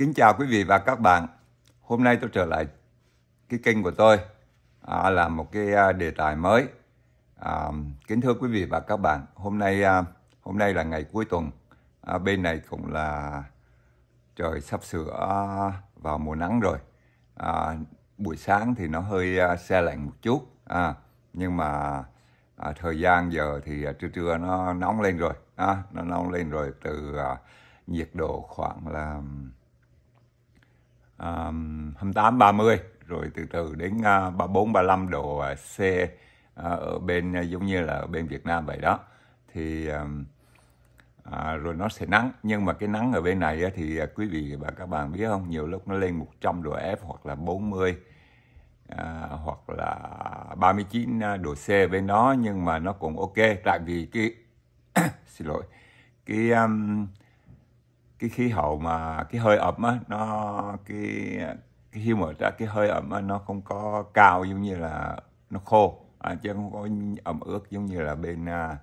Kính chào quý vị và các bạn. Hôm nay tôi trở lại cái kênh của tôi à, là một cái à, đề tài mới. À, kính thưa quý vị và các bạn, hôm nay à, hôm nay là ngày cuối tuần. À, bên này cũng là trời sắp sửa à, vào mùa nắng rồi. À, buổi sáng thì nó hơi à, xe lạnh một chút, à, nhưng mà à, thời gian giờ thì trưa trưa nó nóng lên rồi, à, nó nóng lên rồi từ à, nhiệt độ khoảng là à, 28 30 rồi từ từ đến uh, 34 35 độ à, C à, ở bên à, giống như là ở bên Việt Nam vậy đó thì à, rồi nó sẽ nắng nhưng mà cái nắng ở bên này á, thì à, quý vị và các bạn biết không nhiều lúc nó lên 100 độ F hoặc là 40 à, hoặc là 39 độ C bên đó nhưng mà nó cũng ok tại vì cái xin lỗi cái um, cái khí hậu mà cái hơi ẩm á nó cái cái humid á cái hơi ẩm á nó không có cao giống như là nó khô à, chứ không có ẩm ướt giống như là bên à,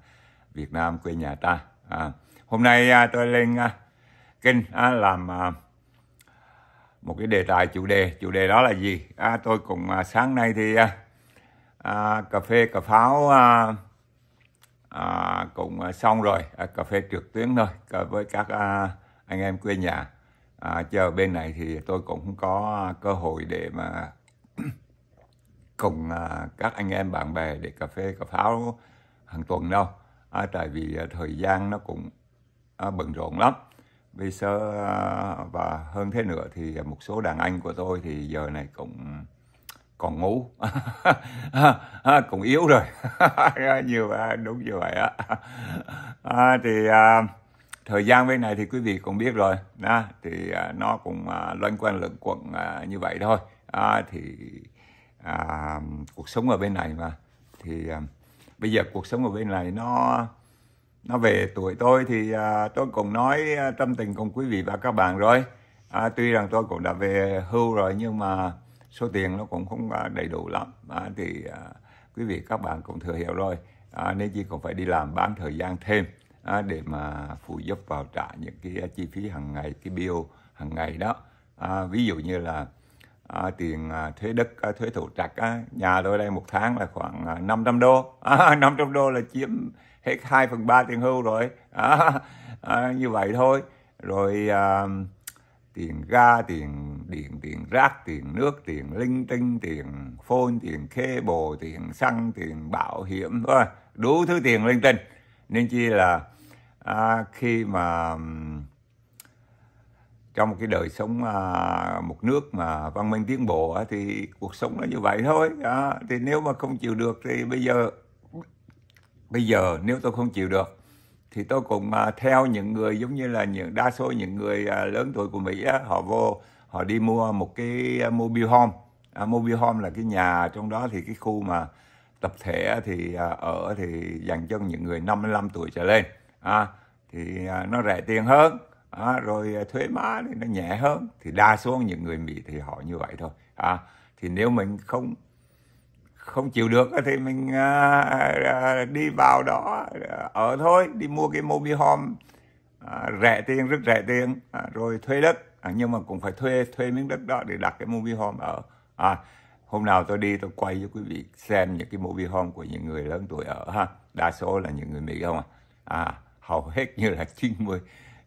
Việt Nam quê nhà ta à, hôm nay à, tôi lên à, kênh à, làm à, một cái đề tài chủ đề chủ đề đó là gì à, tôi cũng à, sáng nay thì à, à, cà phê cà pháo à, à, cũng à, xong rồi à, cà phê trực tuyến rồi với các à, anh em quê nhà à, chờ bên này thì tôi cũng có cơ hội để mà cùng à, các anh em bạn bè để cà phê cà pháo hàng tuần đâu à, tại vì à, thời gian nó cũng à, bận rộn lắm vì sơ à, và hơn thế nữa thì một số đàn anh của tôi thì giờ này cũng còn ngủ à, cũng yếu rồi dạ, nhiều đúng như vậy á à, thì à, thời gian bên này thì quý vị cũng biết rồi đó, thì à, nó cũng à, loanh quanh lượn quẩn à, như vậy thôi à, thì à, cuộc sống ở bên này mà thì à, bây giờ cuộc sống ở bên này nó nó về tuổi tôi thì à, tôi cũng nói à, tâm tình cùng quý vị và các bạn rồi à, tuy rằng tôi cũng đã về hưu rồi nhưng mà số tiền nó cũng không à, đầy đủ lắm à, thì à, quý vị các bạn cũng thừa hiểu rồi à, nên chị cũng phải đi làm bán thời gian thêm để mà phụ giúp vào trả những cái à, chi phí hàng ngày cái bill hàng ngày đó à, ví dụ như là à, tiền à, thuế đất à, thuế thủ trạch nhà tôi đây một tháng là khoảng à, 500 đô à, 500 đô là chiếm hết 2 phần 3 tiền hưu rồi à, à, như vậy thôi rồi à, tiền ga tiền điện tiền rác tiền nước tiền linh tinh tiền phone tiền khê bồ tiền xăng tiền bảo hiểm đủ thứ tiền linh tinh nên chi là à, khi mà trong một cái đời sống à, một nước mà văn minh tiến bộ à, thì cuộc sống nó như vậy thôi à, thì nếu mà không chịu được thì bây giờ bây giờ nếu tôi không chịu được thì tôi cũng à, theo những người giống như là những đa số những người à, lớn tuổi của Mỹ á, họ vô họ đi mua một cái à, mobile home à, mobile home là cái nhà trong đó thì cái khu mà tập thể thì à, ở thì dành cho những người 55 tuổi trở lên à, thì à, nó rẻ tiền hơn à, rồi à, thuế má thì nó nhẹ hơn thì đa số những người Mỹ thì họ như vậy thôi à, thì nếu mình không không chịu được thì mình à, à, đi vào đó à, ở thôi đi mua cái mobile home à, rẻ tiền rất rẻ tiền à, rồi thuê đất à, nhưng mà cũng phải thuê thuê miếng đất đó để đặt cái mobile home ở à, hôm nào tôi đi tôi quay cho quý vị xem những cái mobile home của những người lớn tuổi ở ha đa số là những người mỹ không à, à hầu hết như là 90,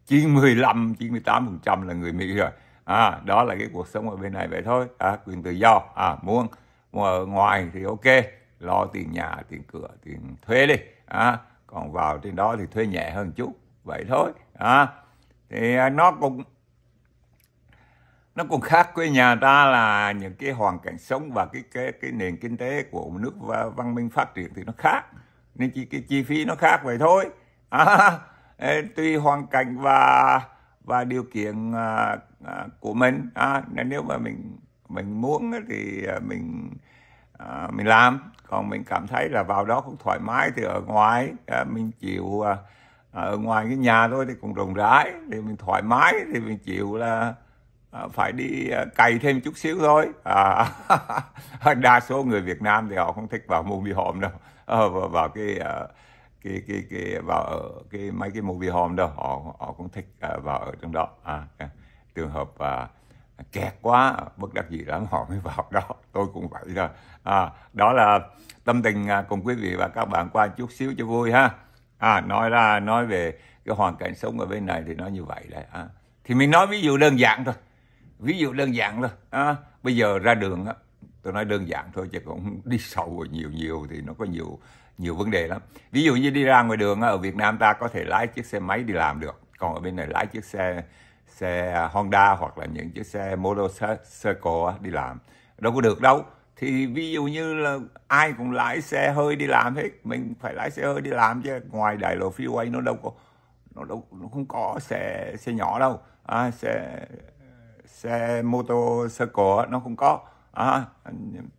95, 98% là người Mỹ rồi. À, đó là cái cuộc sống ở bên này vậy thôi, à, quyền tự do, à, muốn, muốn ở ngoài thì ok, lo tiền nhà, tiền cửa, tiền thuê đi, à, còn vào trên đó thì thuê nhẹ hơn chút, vậy thôi, à, thì à, nó cũng nó cũng khác với nhà ta là những cái hoàn cảnh sống và cái cái cái nền kinh tế của một nước văn minh phát triển thì nó khác nên chỉ cái chi phí nó khác vậy thôi à, tùy hoàn cảnh và và điều kiện à, à, của mình à, nếu mà mình mình muốn thì à, mình à, mình làm còn mình cảm thấy là vào đó cũng thoải mái thì ở ngoài à, mình chịu à, à, ở ngoài cái nhà thôi thì cũng rộng rãi thì mình thoải mái thì mình chịu là à, phải đi à, cày thêm chút xíu thôi à, đa số người Việt Nam thì họ không thích vào môn đi hòm đâu à, vào, vào cái à, cái cái cái vào ở cái mấy cái movie home đâu họ họ cũng thích uh, vào ở trong đó à, trường hợp uh, kẹt quá bất đắc dĩ lắm họ mới vào đó tôi cũng vậy rồi à, đó là tâm tình uh, cùng quý vị và các bạn qua chút xíu cho vui ha à, nói ra nói về cái hoàn cảnh sống ở bên này thì nó như vậy đấy à. thì mình nói ví dụ đơn giản thôi ví dụ đơn giản thôi à, bây giờ ra đường á tôi nói đơn giản thôi chứ cũng đi sâu và nhiều nhiều thì nó có nhiều nhiều vấn đề lắm ví dụ như đi ra ngoài đường ở Việt Nam ta có thể lái chiếc xe máy đi làm được còn ở bên này lái chiếc xe xe Honda hoặc là những chiếc xe motorcycle đi làm đâu có được đâu thì ví dụ như là ai cũng lái xe hơi đi làm hết mình phải lái xe hơi đi làm chứ ngoài đại lộ freeway nó đâu có nó đâu nó không có xe xe nhỏ đâu à, xe xe motorcycle nó không có à,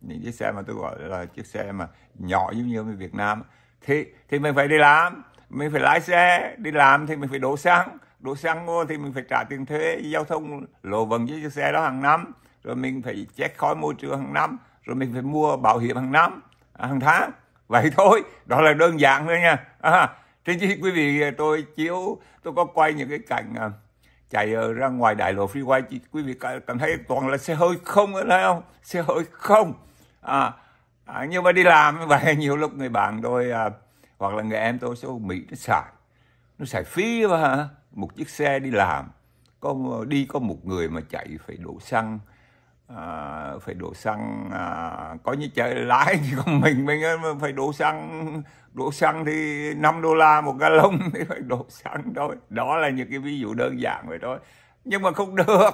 những chiếc xe mà tôi gọi là chiếc xe mà nhỏ giống như ở Việt Nam thì thì mình phải đi làm mình phải lái xe đi làm thì mình phải đổ xăng đổ xăng mua thì mình phải trả tiền thuế giao thông lộ vận với chiếc xe đó hàng năm rồi mình phải check khói môi trường hàng năm rồi mình phải mua bảo hiểm hàng năm à, hàng tháng vậy thôi đó là đơn giản thôi nha à, trên quý vị tôi chiếu tôi có quay những cái cảnh à, chạy ờ, ra ngoài đại lộ freeway quý vị cảm thấy toàn là xe hơi không thấy không xe hơi không à, à, nhưng mà đi làm như vậy nhiều lúc người bạn tôi à, hoặc là người em tôi số mỹ nó xài nó xài phí mà một chiếc xe đi làm có ờ, đi có một người mà chạy phải đổ xăng À, phải đổ xăng à, có như trời lái thì còn mình mình phải đổ xăng đổ xăng thì 5 đô la một gallon thì phải đổ xăng thôi đó là những cái ví dụ đơn giản vậy thôi nhưng mà không được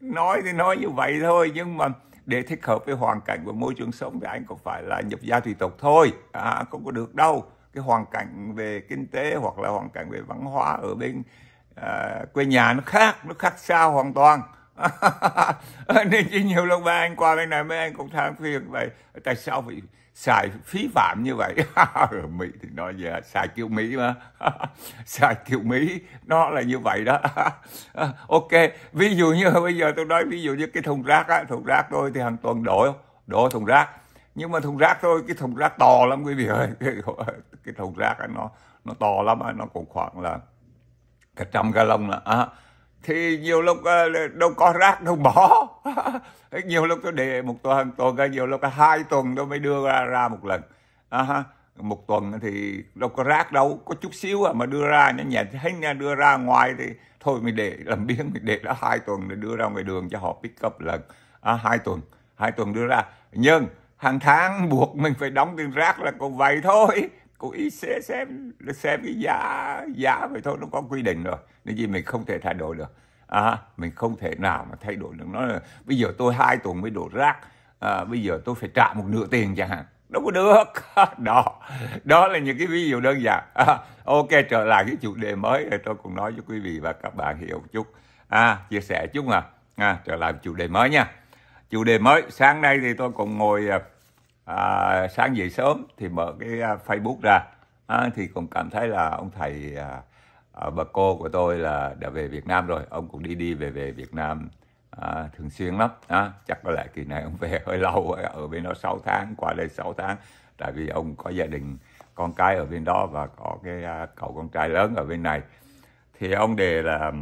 nói thì nói như vậy thôi nhưng mà để thích hợp với hoàn cảnh và môi trường sống thì anh cũng phải là nhập gia tùy tộc thôi à, không có được đâu cái hoàn cảnh về kinh tế hoặc là hoàn cảnh về văn hóa ở bên à, quê nhà nó khác nó khác xa hoàn toàn nên chỉ nhiều lúc ba anh qua bên này mấy anh cũng than phiền vậy tại sao phải xài phí phạm như vậy ở ừ, mỹ thì nói giờ xài kiểu mỹ mà xài kiểu mỹ nó là như vậy đó ok ví dụ như bây giờ tôi nói ví dụ như cái thùng rác á thùng rác tôi thì hàng tuần đổi đổ thùng rác nhưng mà thùng rác thôi cái thùng rác to lắm quý vị ơi cái, thùng rác nó nó to lắm nó cũng khoảng là cả trăm ga lông là à, thì nhiều lúc ờ, đâu có rác đâu bỏ nhiều lúc tôi để một tuần tuần nhiều lúc hai tuần tôi mới đưa ra, ra một lần à, một tuần thì đâu có rác đâu có chút xíu à mà đưa ra nhà nhà thấy nhà đưa ra ngoài thì thôi mình để làm biếng mình để đã hai tuần để đưa ra ngoài đường cho họ pick up lần à, hai tuần hai tuần đưa ra nhưng hàng tháng buộc mình phải đóng tiền rác là còn vậy thôi cố ý sẽ xem xem cái giá giá vậy thôi nó có quy định rồi nên gì mình không thể thay đổi được à, mình không thể nào mà thay đổi được nó là, bây giờ tôi hai tuần mới đổ rác à, bây giờ tôi phải trả một nửa tiền chẳng hạn đâu có được đó đó là những cái ví dụ đơn giản à, ok trở lại cái chủ đề mới thì tôi cũng nói cho quý vị và các bạn hiểu một chút à, chia sẻ chút mà à, trở lại chủ đề mới nha chủ đề mới sáng nay thì tôi cũng ngồi à, à, sáng dậy sớm thì mở cái à, Facebook ra à, thì cũng cảm thấy là ông thầy à, à, bà cô của tôi là đã về Việt Nam rồi ông cũng đi đi về về Việt Nam à, thường xuyên lắm à, chắc có lẽ kỳ này ông về hơi lâu ở bên đó 6 tháng qua đây 6 tháng tại vì ông có gia đình con cái ở bên đó và có cái à, cậu con trai lớn ở bên này thì ông đề là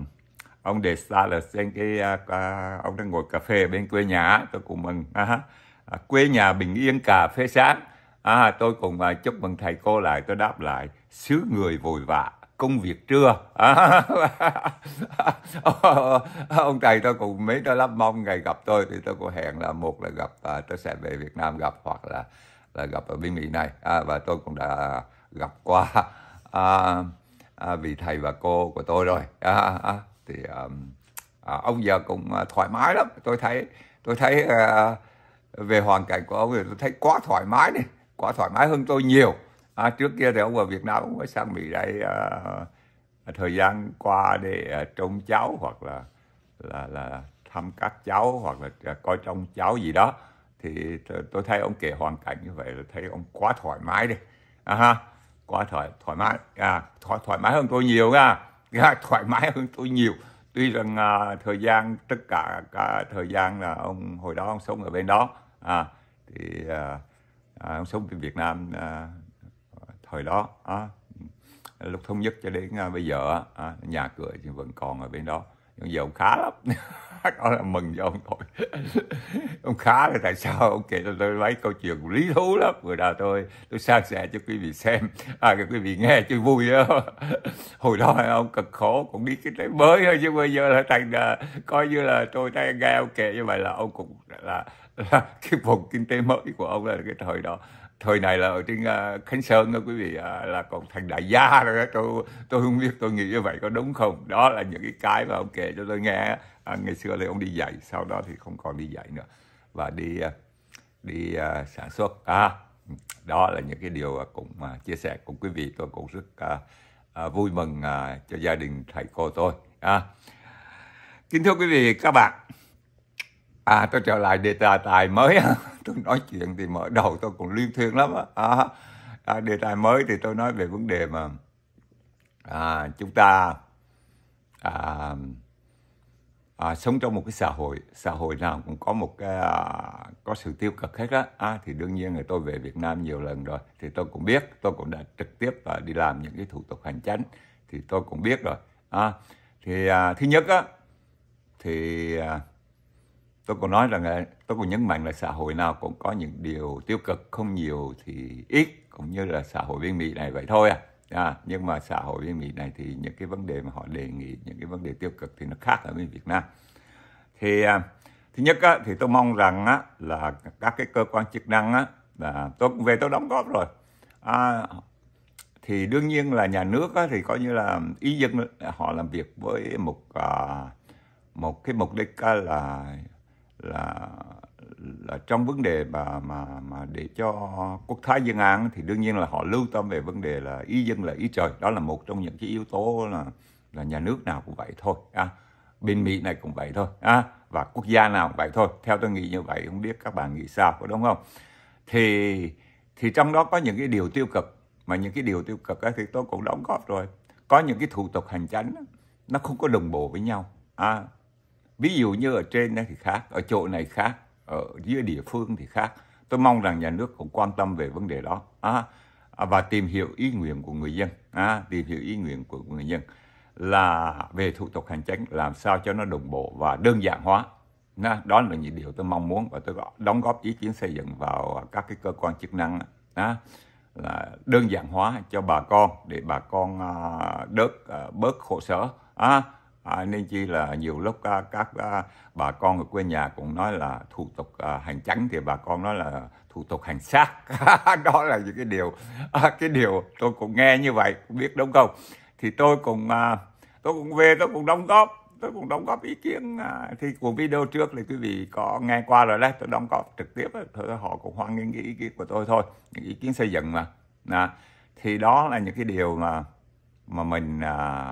ông đề star là xem cái à, ông đang ngồi cà phê bên quê nhà tôi cũng mừng à, À, quê nhà bình yên cà phê sáng à, tôi cùng à, chúc mừng thầy cô lại tôi đáp lại xứ người vội vã công việc trưa à, ông thầy tôi cũng mấy tôi lắm mong ngày gặp tôi thì tôi cũng hẹn là một là gặp à, tôi sẽ về Việt Nam gặp hoặc là là gặp ở bên Mỹ này à, và tôi cũng đã gặp qua à, à, vị thầy và cô của tôi rồi à, à, thì à, à, ông giờ cũng à, thoải mái lắm tôi thấy tôi thấy à, về hoàn cảnh của ông thì tôi thấy quá thoải mái này quá thoải mái hơn tôi nhiều à, trước kia thì ông vào Việt Nam cũng mới sang Mỹ đây à, à, thời gian qua để à, trông cháu hoặc là là là thăm các cháu hoặc là à, coi trông cháu gì đó thì tôi thấy ông kể hoàn cảnh như vậy là thấy ông quá thoải mái đi à, ha quá thoải thoải mái à, thoải thoải mái hơn tôi nhiều nha à, thoải mái hơn tôi nhiều tuy rằng à, thời gian tất cả cả thời gian là ông hồi đó ông sống ở bên đó à, thì à, à ông sống ở Việt Nam à, thời đó à, lúc thống nhất cho đến à, bây giờ à, nhà cửa thì vẫn còn ở bên đó nhưng giờ ông khá lắm đó là mừng cho ông thôi ông khá là tại sao ông kể cho tôi mấy câu chuyện lý thú lắm vừa nào tôi tôi san sẻ cho quý vị xem à cho quý vị nghe cho vui đó hồi đó ông cực khổ cũng đi cái đấy mới thôi chứ bây giờ là thành à, coi như là tôi đang nghe ông kể như vậy là ông cũng là là cái vùng kinh tế mới của ông là cái thời đó thời này là ở trên uh, khánh sơn đó quý vị uh, là còn thành đại gia rồi đó tôi tôi không biết tôi nghĩ như vậy có đúng không đó là những cái cái mà ông kể cho tôi nghe à, ngày xưa thì ông đi dạy sau đó thì không còn đi dạy nữa và đi uh, đi uh, sản xuất à, đó là những cái điều cũng uh, chia sẻ cùng quý vị tôi cũng rất uh, uh, vui mừng uh, cho gia đình thầy cô tôi à. kính thưa quý vị các bạn à tôi trở lại đề tài tài mới tôi nói chuyện thì mở đầu tôi cũng liên thuyên lắm à, à, đề tài mới thì tôi nói về vấn đề mà à, chúng ta à, à, sống trong một cái xã hội xã hội nào cũng có một cái à, có sự tiêu cực hết á à, thì đương nhiên là tôi về Việt Nam nhiều lần rồi thì tôi cũng biết tôi cũng đã trực tiếp và đi làm những cái thủ tục hành chính thì tôi cũng biết rồi à, thì à, thứ nhất á thì à, tôi còn nói rằng tôi còn nhấn mạnh là xã hội nào cũng có những điều tiêu cực không nhiều thì ít cũng như là xã hội bên Mỹ này vậy thôi à. À, nhưng mà xã hội bên Mỹ này thì những cái vấn đề mà họ đề nghị những cái vấn đề tiêu cực thì nó khác ở bên Việt Nam thì à, thứ nhất á, thì tôi mong rằng á, là các cái cơ quan chức năng á, là tôi về tôi đóng góp rồi à, thì đương nhiên là nhà nước á, thì coi như là ý dân họ làm việc với một à, một cái mục đích là là là trong vấn đề mà mà mà để cho quốc thái dân an thì đương nhiên là họ lưu tâm về vấn đề là ý dân là ý trời đó là một trong những cái yếu tố là là nhà nước nào cũng vậy thôi à, bên mỹ này cũng vậy thôi à, và quốc gia nào cũng vậy thôi theo tôi nghĩ như vậy không biết các bạn nghĩ sao có đúng không thì thì trong đó có những cái điều tiêu cực mà những cái điều tiêu cực ấy, thì tôi cũng đóng góp rồi có những cái thủ tục hành chánh nó không có đồng bộ với nhau à, ví dụ như ở trên này thì khác ở chỗ này khác ở dưới địa phương thì khác tôi mong rằng nhà nước cũng quan tâm về vấn đề đó à, à, và tìm hiểu ý nguyện của người dân à, tìm hiểu ý nguyện của người dân là về thủ tục hành chính làm sao cho nó đồng bộ và đơn giản hóa à, đó là những điều tôi mong muốn và tôi đóng góp ý kiến xây dựng vào các cái cơ quan chức năng à, là đơn giản hóa cho bà con để bà con à, đớt à, bớt khổ sở à, à, nên chi là nhiều lúc à, các à, bà con ở quê nhà cũng nói là thủ tục à, hành trắng thì bà con nói là thủ tục hành xác đó là những cái điều à, cái điều tôi cũng nghe như vậy cũng biết đúng không thì tôi cũng à, tôi cũng về tôi cũng đóng góp tôi cũng đóng góp ý kiến à, thì của video trước thì quý vị có nghe qua rồi đấy tôi đóng góp trực tiếp thôi họ cũng hoan nghênh cái ý kiến của tôi thôi những ý kiến xây dựng mà à, thì đó là những cái điều mà mà mình à,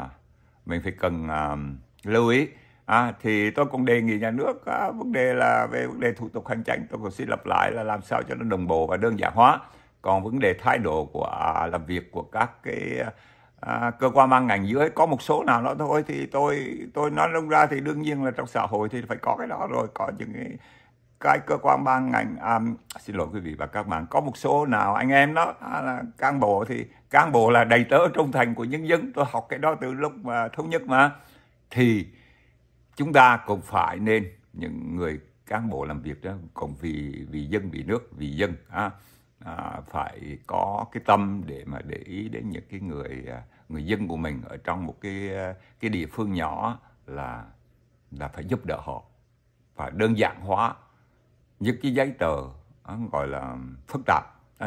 mình phải cần uh, lưu ý à, thì tôi cũng đề nghị nhà nước à, vấn đề là về vấn đề thủ tục hành chính tôi cũng xin lặp lại là làm sao cho nó đồng bộ và đơn giản hóa còn vấn đề thái độ của à, làm việc của các cái à, cơ quan ban ngành dưới có một số nào đó thôi thì tôi tôi nói lung ra thì đương nhiên là trong xã hội thì phải có cái đó rồi có những cái cái cơ quan ban ngành à, xin lỗi quý vị và các bạn có một số nào anh em đó à, là cán bộ thì cán bộ là đầy tớ trung thành của nhân dân tôi học cái đó từ lúc mà thống nhất mà thì chúng ta cũng phải nên những người cán bộ làm việc đó cũng vì vì dân vì nước vì dân à, à, phải có cái tâm để mà để ý đến những cái người à, người dân của mình ở trong một cái à, cái địa phương nhỏ là là phải giúp đỡ họ và đơn giản hóa những cái giấy tờ gọi là phức tạp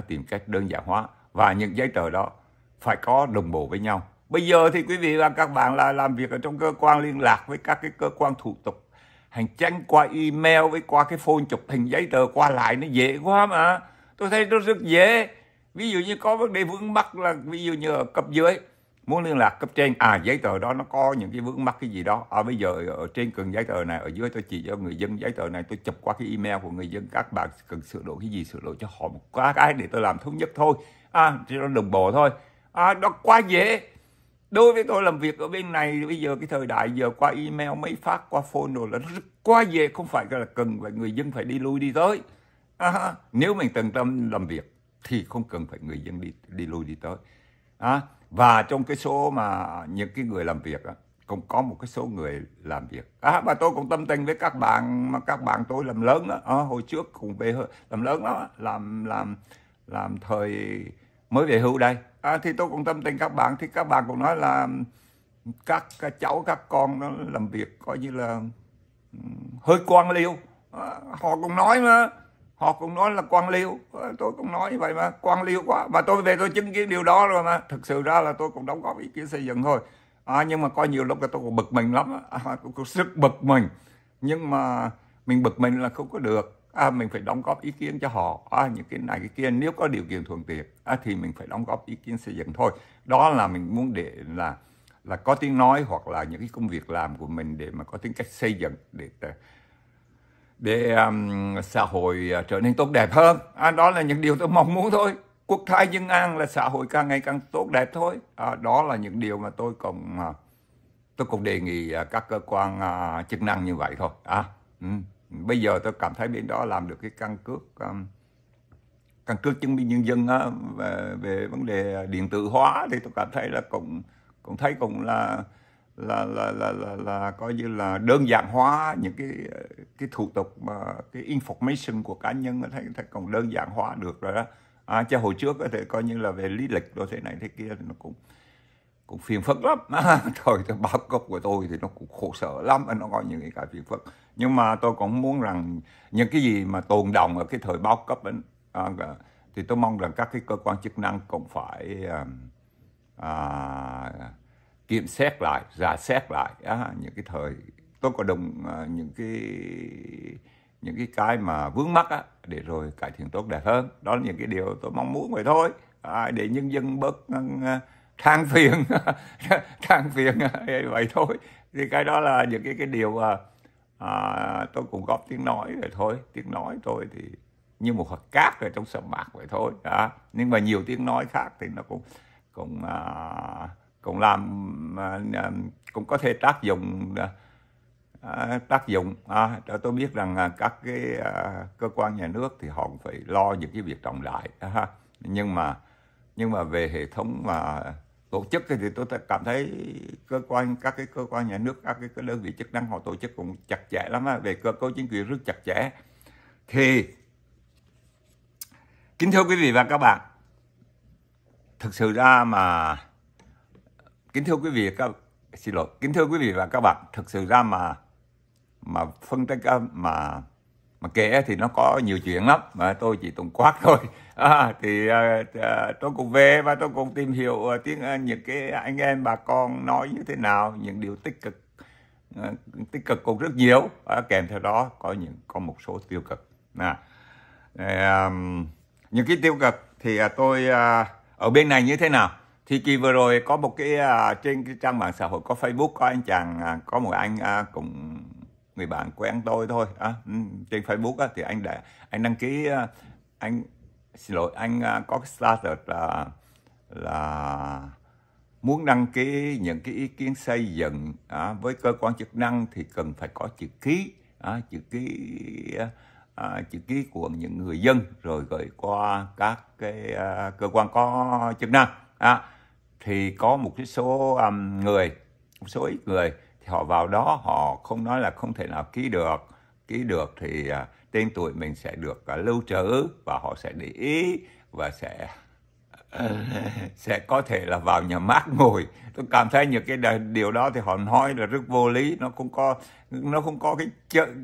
tìm cách đơn giản hóa và những giấy tờ đó phải có đồng bộ với nhau bây giờ thì quý vị và các bạn là làm việc ở trong cơ quan liên lạc với các cái cơ quan thủ tục hành chánh qua email với qua cái phone chụp hình giấy tờ qua lại nó dễ quá mà tôi thấy nó rất dễ ví dụ như có vấn đề vướng mắc là ví dụ như ở cấp dưới muốn liên lạc cấp trên à giấy tờ đó nó có những cái vướng mắc cái gì đó à bây giờ ở trên cần giấy tờ này ở dưới tôi chỉ cho người dân giấy tờ này tôi chụp qua cái email của người dân các bạn cần sửa đổi cái gì sửa đổi cho họ một quá cái để tôi làm thống nhất thôi à cho nó đồng bộ thôi à nó quá dễ đối với tôi làm việc ở bên này bây giờ cái thời đại giờ qua email mấy phát qua phone rồi là nó quá dễ không phải là cần phải người dân phải đi lui đi tới à, nếu mình tận tâm làm việc thì không cần phải người dân đi đi lui đi tới à, và trong cái số mà những cái người làm việc cũng có một cái số người làm việc à, và tôi cũng tâm tình với các bạn mà các bạn tôi làm lớn đó, à, hồi trước cũng về làm lớn đó làm làm làm thời mới về hưu đây à, thì tôi cũng tâm tình các bạn thì các bạn cũng nói là các, các cháu các con nó làm việc coi như là ừ, hơi quan liêu à, họ cũng nói mà họ cũng nói là quan liêu ờ, tôi cũng nói như vậy mà quan liêu quá mà tôi về tôi chứng kiến điều đó rồi mà thực sự ra là tôi cũng đóng góp ý kiến xây dựng thôi à, nhưng mà có nhiều lúc là tôi cũng bực mình lắm à, cũng, cũng sức bực mình nhưng mà mình bực mình là không có được à, mình phải đóng góp ý kiến cho họ à, những cái này cái kia nếu có điều kiện thuận tiện à, thì mình phải đóng góp ý kiến xây dựng thôi đó là mình muốn để là là có tiếng nói hoặc là những cái công việc làm của mình để mà có tính cách xây dựng để để um, xã hội uh, trở nên tốt đẹp hơn à, đó là những điều tôi mong muốn thôi quốc thái dân an là xã hội càng ngày càng tốt đẹp thôi à, đó là những điều mà tôi còn uh, tôi cũng đề nghị uh, các cơ quan uh, chức năng như vậy thôi à um, bây giờ tôi cảm thấy bên đó làm được cái căn cước um, căn cước chứng minh nhân dân uh, về, về vấn đề điện tử hóa thì tôi cảm thấy là cũng cũng thấy cũng là là là là là, là coi như là đơn giản hóa những cái cái thủ tục mà cái information của cá nhân thấy, thấy còn đơn giản hóa được rồi đó à, cho hồi trước có thể coi như là về lý lịch rồi thế này thế kia thì nó cũng cũng phiền phức lắm à, thôi cái báo cấp của tôi thì nó cũng khổ sở lắm nó có những cái phiền phức nhưng mà tôi cũng muốn rằng những cái gì mà tồn động ở cái thời báo cấp ấy, à, thì tôi mong rằng các cái cơ quan chức năng cũng phải à, à, kiểm xét lại, giả xét lại à, những cái thời tôi có đồng à, những cái những cái cái mà vướng mắc á, để rồi cải thiện tốt đẹp hơn. Đó là những cái điều tôi mong muốn vậy thôi. À, để nhân dân bớt à, à than phiền than phiền à, vậy thôi thì cái đó là những cái cái điều à, à, tôi cũng góp tiếng nói vậy thôi tiếng nói tôi thì như một hạt cát ở trong sầm mạc vậy thôi à, nhưng mà nhiều tiếng nói khác thì nó cũng cũng à, cũng làm à, à, cũng có thể tác dụng à, tác dụng à, cho tôi biết rằng các cái cơ quan nhà nước thì họ phải lo những cái việc trọng đại ha. nhưng mà nhưng mà về hệ thống mà tổ chức thì tôi cảm thấy cơ quan các cái cơ quan nhà nước các cái, cái đơn vị chức năng họ tổ chức cũng chặt chẽ lắm á, về cơ cấu chính quyền rất chặt chẽ thì kính thưa quý vị và các bạn thực sự ra mà kính thưa quý vị các xin lỗi kính thưa quý vị và các bạn thực sự ra mà mà phân tích mà mà kể thì nó có nhiều chuyện lắm mà tôi chỉ tổng quát thôi à, thì à, à, tôi cũng về và tôi cũng tìm hiểu à, tiếng à, những cái anh em bà con nói như thế nào những điều tích cực tích cực cũng rất nhiều à, kèm theo đó có những có một số tiêu cực à, những cái tiêu cực thì tôi ở bên này như thế nào thì kỳ vừa rồi có một cái uh, trên cái trang mạng xã hội có Facebook có anh chàng uh, có một anh uh, cùng người bạn quen tôi thôi à, ừ, trên Facebook á, thì anh để anh đăng ký uh, anh xin lỗi anh uh, có cái status là là muốn đăng ký những cái ý kiến xây dựng à, với cơ quan chức năng thì cần phải có chữ ký à, chữ ký à, chữ ký của những người dân rồi gửi qua các cái à, cơ quan có chức năng à, thì có một cái số um, người một số ít người thì họ vào đó họ không nói là không thể nào ký được ký được thì uh, tên tuổi mình sẽ được uh, lưu trữ và họ sẽ để ý và sẽ sẽ có thể là vào nhà mát ngồi tôi cảm thấy những cái điều đó thì họ nói là rất vô lý nó không có nó không có cái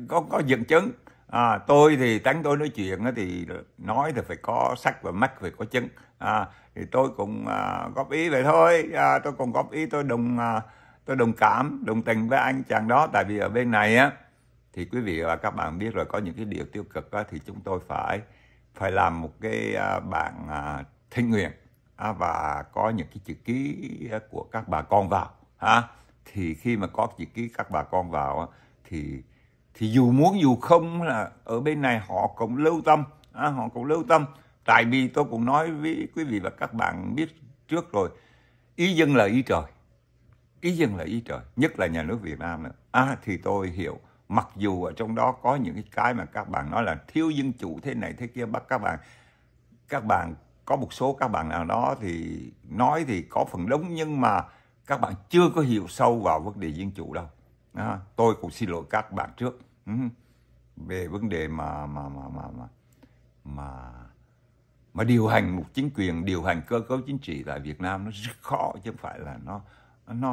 có có dẫn chứng à, tôi thì tánh tôi nói chuyện thì nói thì phải có sắc và mắt phải có chứng à, thì tôi cũng à, góp ý vậy thôi à, tôi còn góp ý tôi đồng à, tôi đồng cảm đồng tình với anh chàng đó tại vì ở bên này á thì quý vị và các bạn biết rồi có những cái điều tiêu cực á, thì chúng tôi phải phải làm một cái à, bạn à, thinh nguyện à, và có những cái chữ ký của các bà con vào ha à, thì khi mà có chữ ký các bà con vào á, thì thì dù muốn dù không là ở bên này họ cũng lưu tâm à, họ cũng lưu tâm tại vì tôi cũng nói với quý vị và các bạn biết trước rồi ý dân là ý trời ý dân là ý trời nhất là nhà nước Việt Nam nữa à thì tôi hiểu mặc dù ở trong đó có những cái mà các bạn nói là thiếu dân chủ thế này thế kia bắt các bạn các bạn có một số các bạn nào đó thì nói thì có phần đúng nhưng mà các bạn chưa có hiểu sâu vào vấn đề dân chủ đâu à, tôi cũng xin lỗi các bạn trước ừ. về vấn đề mà mà mà mà mà mà mà điều hành một chính quyền điều hành cơ cấu chính trị tại Việt Nam nó rất khó chứ không phải là nó nó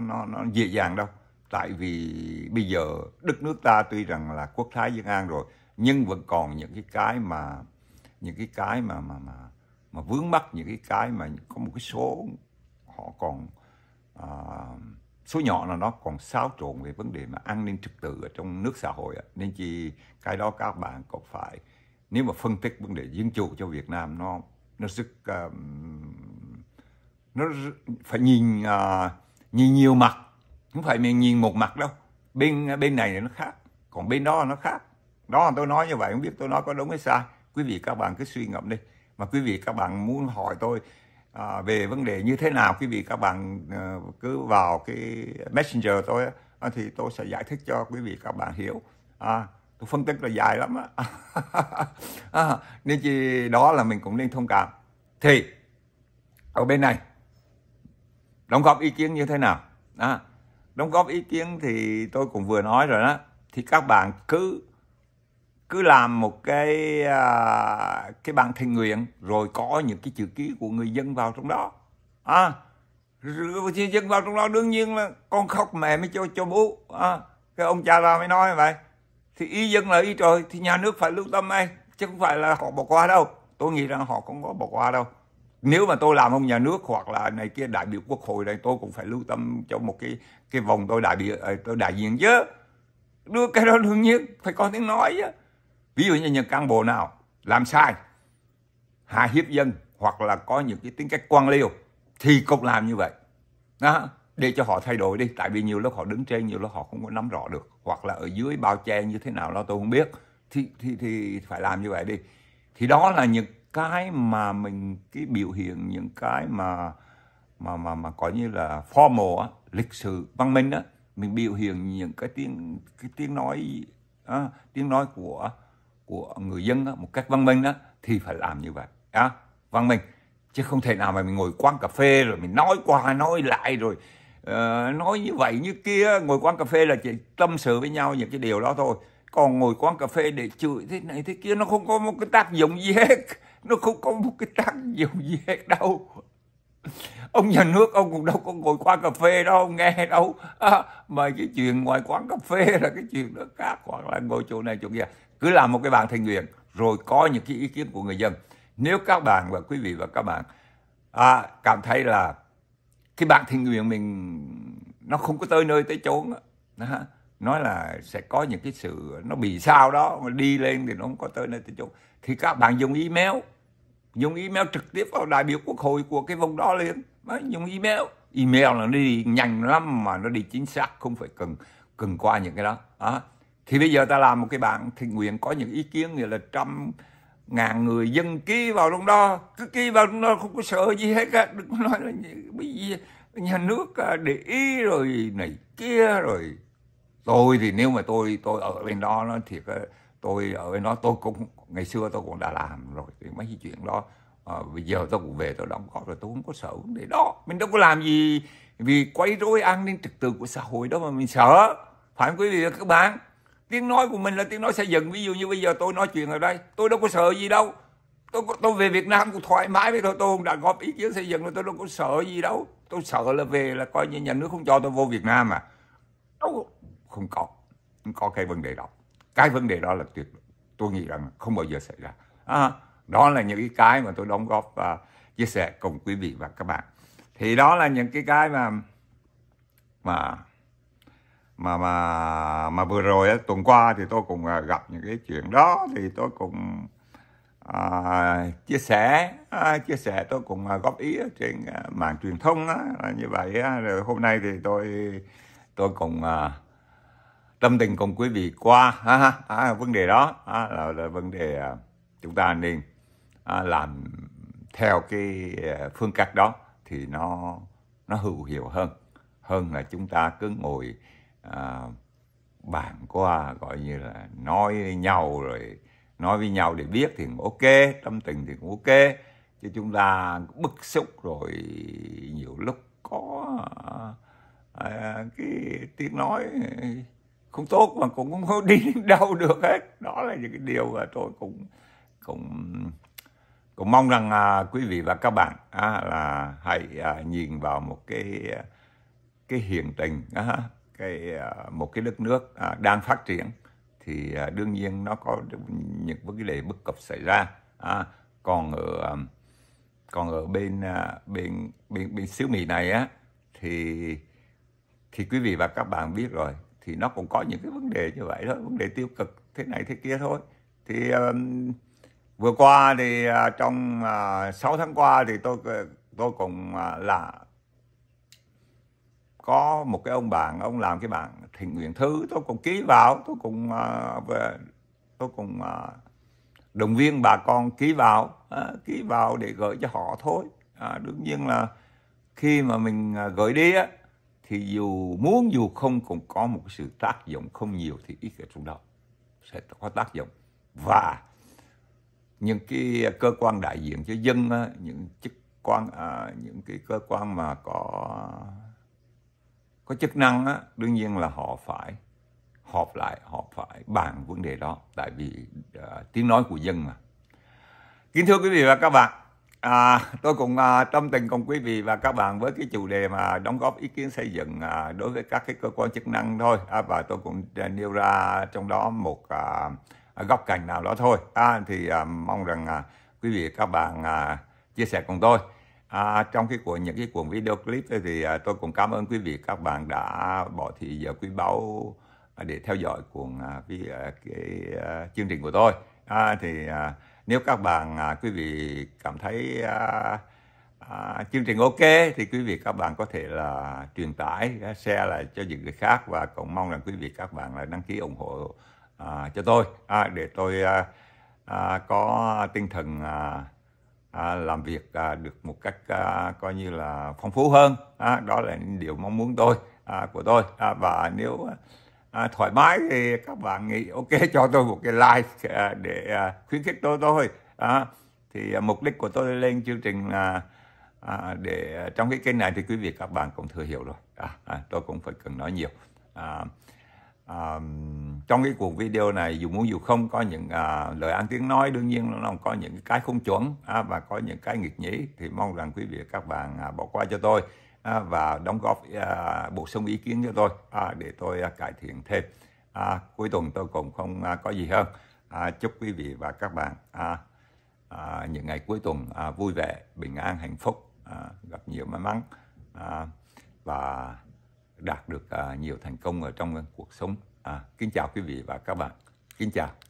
nó nó dễ dàng đâu tại vì bây giờ đất nước ta tuy rằng là quốc thái dân an rồi nhưng vẫn còn những cái cái mà những cái cái mà mà mà mà vướng mắc những cái cái mà có một cái số họ còn uh, số nhỏ là nó còn xáo trộn về vấn đề mà an ninh trật tự ở trong nước xã hội nên chỉ cái đó các bạn cũng phải nếu mà phân tích vấn đề dân chủ cho Việt Nam nó nó rất uh, nó phải nhìn uh, nhìn nhiều mặt không phải mình nhìn một mặt đâu bên bên này nó khác còn bên đó nó khác đó tôi nói như vậy không biết tôi nói có đúng hay sai quý vị các bạn cứ suy ngẫm đi mà quý vị các bạn muốn hỏi tôi à, về vấn đề như thế nào quý vị các bạn à, cứ vào cái messenger tôi à, thì tôi sẽ giải thích cho quý vị các bạn hiểu à, tôi phân tích là dài lắm á à, nên chỉ đó là mình cũng nên thông cảm thì ở bên này đóng góp ý kiến như thế nào à, đóng góp ý kiến thì tôi cũng vừa nói rồi đó thì các bạn cứ cứ làm một cái à, cái bàn thiện nguyện rồi có những cái chữ ký của người dân vào trong đó à người dân vào trong đó đương nhiên là con khóc mẹ mới cho cho bố à, cái ông cha ra mới nói vậy thì ý dân là ý trời thì nhà nước phải lưu tâm ấy chứ không phải là họ bỏ qua đâu tôi nghĩ rằng họ không có bỏ qua đâu nếu mà tôi làm ông nhà nước hoặc là này kia đại biểu quốc hội này tôi cũng phải lưu tâm cho một cái cái vòng tôi đại biểu ờ, tôi đại diện chứ đưa cái đó đương nhiên phải có tiếng nói chứ ví dụ như những cán bộ nào làm sai hạ hiếp dân hoặc là có những cái tính cách quan liêu thì cũng làm như vậy đó để cho họ thay đổi đi tại vì nhiều lúc họ đứng trên nhiều lúc họ không có nắm rõ được hoặc là ở dưới bao che như thế nào đó tôi không biết thì thì thì phải làm như vậy đi thì đó là những cái mà mình cái biểu hiện những cái mà mà mà mà có như là formal á, lịch sự văn minh á mình biểu hiện những cái tiếng cái tiếng nói á, tiếng nói của của người dân đó, một cách văn minh đó thì phải làm như vậy à, văn minh chứ không thể nào mà mình ngồi quán cà phê rồi mình nói qua nói lại rồi uh, nói như vậy như kia ngồi quán cà phê là chỉ tâm sự với nhau những cái điều đó thôi còn ngồi quán cà phê để chửi thế này thế kia nó không có một cái tác dụng gì hết nó không có một cái tác dụng gì hết đâu ông nhà nước ông cũng đâu có ngồi quán cà phê đâu nghe đâu à, mà cái chuyện ngoài quán cà phê là cái chuyện đó khác hoặc là ngồi chỗ này chỗ kia cứ làm một cái bàn thành nguyện rồi có những cái ý kiến của người dân nếu các bạn và quý vị và các bạn à, cảm thấy là cái bạn thiện nguyện mình nó không có tới nơi tới chốn đó. nói là sẽ có những cái sự nó bị sao đó mà đi lên thì nó không có tới nơi tới chốn thì các bạn dùng email dùng email trực tiếp vào đại biểu quốc hội của cái vùng đó liền đó, dùng email email là nó đi nhanh lắm mà nó đi chính xác không phải cần cần qua những cái đó, đó thì bây giờ ta làm một cái bảng thịnh nguyện có những ý kiến như là trăm ngàn người dân ký vào trong đó cứ ký vào trong đó không có sợ gì hết cả đừng có nói là bị nhà nước à, để ý rồi này kia rồi tôi thì nếu mà tôi tôi ở bên đó nó thiệt tôi ở bên đó tôi cũng ngày xưa tôi cũng đã làm rồi mấy cái chuyện đó à, bây giờ tôi cũng về tôi đóng góp rồi tôi không có sợ vấn đề đó mình đâu có làm gì vì quấy rối an ninh trật tự của xã hội đó mà mình sợ phải không quý vị và các bạn tiếng nói của mình là tiếng nói xây dựng ví dụ như bây giờ tôi nói chuyện ở đây tôi đâu có sợ gì đâu tôi tôi về Việt Nam cũng thoải mái với thôi tôi không đã góp ý kiến xây dựng rồi tôi đâu có sợ gì đâu tôi sợ là về là coi như nhà nước không cho tôi vô Việt Nam mà đâu không có không có cái vấn đề đó cái vấn đề đó là tuyệt tôi nghĩ rằng không bao giờ xảy ra à, đó là những cái mà tôi đóng góp và chia sẻ cùng quý vị và các bạn thì đó là những cái cái mà mà mà mà mà vừa rồi tuần qua thì tôi cũng à, gặp những cái chuyện đó thì tôi cũng à, chia sẻ à, chia sẻ tôi cũng à, góp ý trên à, mạng truyền thông là như vậy rồi hôm nay thì tôi tôi cũng à, tâm tình cùng quý vị qua à, à, vấn đề đó à, là, là vấn đề à, chúng ta nên à, làm theo cái phương cách đó thì nó nó hữu hiệu hơn hơn là chúng ta cứ ngồi à, bạn qua gọi như là nói với nhau rồi nói với nhau để biết thì cũng ok tâm tình thì cũng ok chứ chúng ta bức xúc rồi nhiều lúc có à, cái tiếng nói không tốt mà cũng không đi đến đâu được hết đó là những cái điều mà tôi cũng cũng cũng mong rằng à, quý vị và các bạn à, là hãy à, nhìn vào một cái à, cái hiện tình à, cái à, một cái đất nước à, đang phát triển thì à, đương nhiên nó có những vấn đề bất cập xảy ra à, còn ở còn ở bên bên bên bên xứ mì này á thì thì quý vị và các bạn biết rồi thì nó cũng có những cái vấn đề như vậy đó, vấn đề tiêu cực thế này thế kia thôi thì um, vừa qua thì uh, trong uh, 6 tháng qua thì tôi tôi cũng uh, là có một cái ông bạn ông làm cái bạn thỉnh nguyện thư tôi cũng ký vào tôi cũng uh, về tôi cũng uh, động viên bà con ký vào uh, ký vào để gửi cho họ thôi à, đương nhiên là khi mà mình gửi đi á, thì dù muốn dù không cũng có một sự tác dụng không nhiều thì ít ở trong đó sẽ có tác dụng và những cái cơ quan đại diện cho dân những chức quan những cái cơ quan mà có có chức năng á, đương nhiên là họ phải họp lại họ phải bàn vấn đề đó tại vì uh, tiếng nói của dân mà kính thưa quý vị và các bạn à, tôi cũng à, tâm tình cùng quý vị và các bạn với cái chủ đề mà đóng góp ý kiến xây dựng à, đối với các cái cơ quan chức năng thôi à, và tôi cũng à, nêu ra trong đó một à, à góc cạnh nào đó thôi à, thì à, mong rằng à, quý vị và các bạn à, chia sẻ cùng tôi À, trong cái cuốn những cái cuộn video clip thì à, tôi cũng cảm ơn quý vị các bạn đã bỏ thì giờ quý báu à, để theo dõi cuộn à, cái, à, cái à, chương trình của tôi. À, thì à, nếu các bạn à, quý vị cảm thấy à, à, chương trình ok thì quý vị các bạn có thể là truyền tải à, share lại cho những người khác và cũng mong rằng quý vị các bạn là đăng ký ủng hộ à, cho tôi à, để tôi à, à, có tinh thần à, à, làm việc à, được một cách à, coi như là phong phú hơn à, đó là điều mong muốn tôi à, của tôi à, và nếu à, thoải mái thì các bạn nghĩ ok cho tôi một cái like à, để à, khuyến khích tôi thôi à, thì à, mục đích của tôi lên chương trình là à, để à, trong cái kênh này thì quý vị các bạn cũng thừa hiểu rồi à, à, tôi cũng phải cần nói nhiều à, à, trong cái cuộc video này dù muốn dù không có những à, lời ăn tiếng nói đương nhiên nó có những cái không chuẩn à, và có những cái nghịch nhĩ thì mong rằng quý vị các bạn à, bỏ qua cho tôi à, và đóng góp à, bổ sung ý kiến cho tôi à, để tôi à, cải thiện thêm à, cuối tuần tôi cũng không à, có gì hơn à, chúc quý vị và các bạn à, à, những ngày cuối tuần à, vui vẻ bình an hạnh phúc à, gặp nhiều may mắn à, và đạt được à, nhiều thành công ở trong cuộc sống À, kính chào quý vị và các bạn. Kính chào.